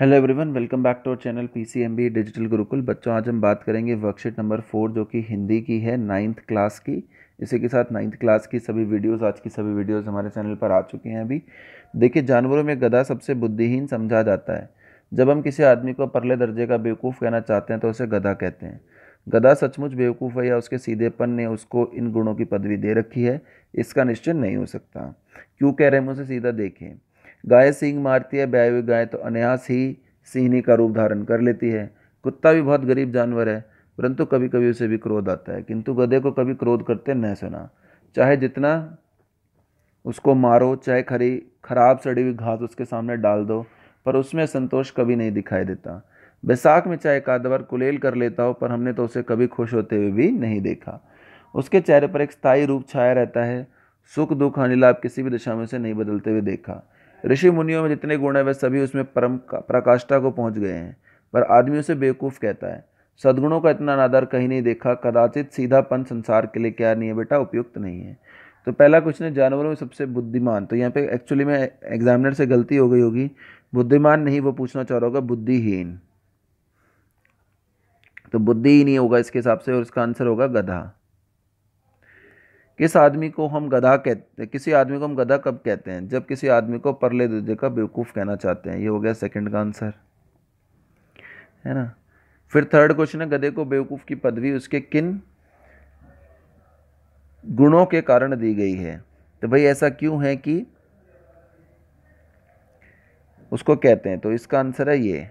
hello everyone welcome back to our channel PCMB digital Gurukul बच्चों आज हम बात करेंगे वर्कशीट नंबर फोर जो कि हिंदी की है नाइन्थ क्लास की इसी के साथ नाइन्थ क्लास की सभी वीडियोस आज की सभी वीडियोस हमारे चैनल पर आ चुके हैं अभी देखिए जानवरों में गधा सबसे बुद्धिहीन समझा जाता है जब हम किसी आदमी को परले दर्जे का बेवकूफ़ कहना चाहते हैं तो उसे गधा कहते हैं गधा सचमुच बेवकूफ़ है या उसके सीधेपन ने उसको इन गुणों की पदवी दे रखी है इसका निश्चय नहीं हो सकता क्यों कह रहे हैं उसे सीधा देखें गाय सींग मारती है ब्यावी गाय तो अनायास ही सिंहनी का रूप धारण कर लेती है कुत्ता भी बहुत गरीब जानवर है परंतु कभी कभी उसे भी क्रोध आता है किंतु गधे को कभी क्रोध करते न सुना चाहे जितना उसको मारो चाहे खरी खराब सड़ी हुई घास उसके सामने डाल दो पर उसमें संतोष कभी नहीं दिखाई देता बैसाख में चाहे कादवर कुलेल कर लेता हो पर हमने तो उसे कभी खुश होते हुए भी नहीं देखा उसके चेहरे पर एक स्थायी रूप छाया रहता है सुख दुख अनिलाभ किसी भी दिशा में उसे नहीं बदलते हुए देखा ऋषि मुनियों में जितने गुण हैं वे सभी उसमें परम प्रकाष्ठा को पहुंच गए हैं पर आदमी उसे बेवकूफ़ कहता है सद्गुणों का इतना नादार कहीं नहीं देखा कदाचित सीधापन संसार के लिए क्या नहीं है बेटा उपयुक्त नहीं है तो पहला क्वेश्चन है जानवरों में सबसे बुद्धिमान तो यहाँ पे एक्चुअली में एग्जामिनर से गलती हो गई होगी बुद्धिमान नहीं वो पूछना चाह रहा होगा बुद्धिहीन तो बुद्धि ही नहीं होगा इसके हिसाब से और इसका आंसर होगा गधा किस आदमी को हम गधा कहते किसी आदमी को हम गधा कब कहते हैं जब किसी आदमी को परले दूजे का बेवकूफ़ कहना चाहते हैं ये हो गया सेकंड का आंसर है ना फिर थर्ड क्वेश्चन है गधे को बेवकूफ़ की पदवी उसके किन गुणों के कारण दी गई है तो भाई ऐसा क्यों है कि उसको कहते हैं तो इसका आंसर है ये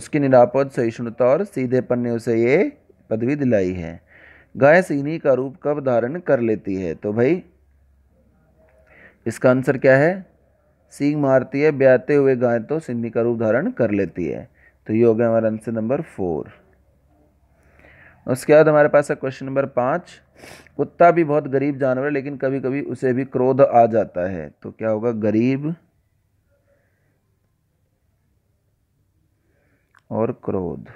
उसकी निरापद सहिष्णुता और सीधेपन ने उसे ये पदवी दिलाई है गाय सीनी का रूप कब धारण कर लेती है तो भाई इसका आंसर क्या है सींग मारती है ब्याते हुए गाय तो सिन्नी का रूप धारण कर लेती है तो ये हो गया हमारा आंसर नंबर फोर उसके बाद हमारे पास है क्वेश्चन नंबर पाँच कुत्ता भी बहुत गरीब जानवर है लेकिन कभी कभी उसे भी क्रोध आ जाता है तो क्या होगा गरीब और क्रोध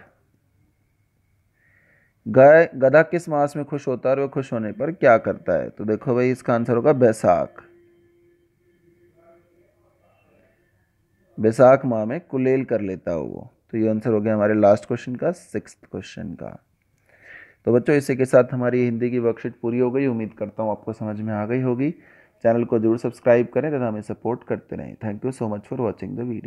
गाय गधा किस मास में खुश होता है और वह खुश होने पर क्या करता है तो देखो भाई इसका आंसर होगा बैसाख बैसाख माह में कुलेल कर लेता हो वो तो ये आंसर हो गया हमारे लास्ट क्वेश्चन का सिक्स क्वेश्चन का तो बच्चों इसी के साथ हमारी हिंदी की वर्कशीट पूरी हो गई उम्मीद करता हूँ आपको समझ में आ गई होगी चैनल को जरूर सब्सक्राइब करें तथा हमें सपोर्ट करते रहें thank you so much for watching the video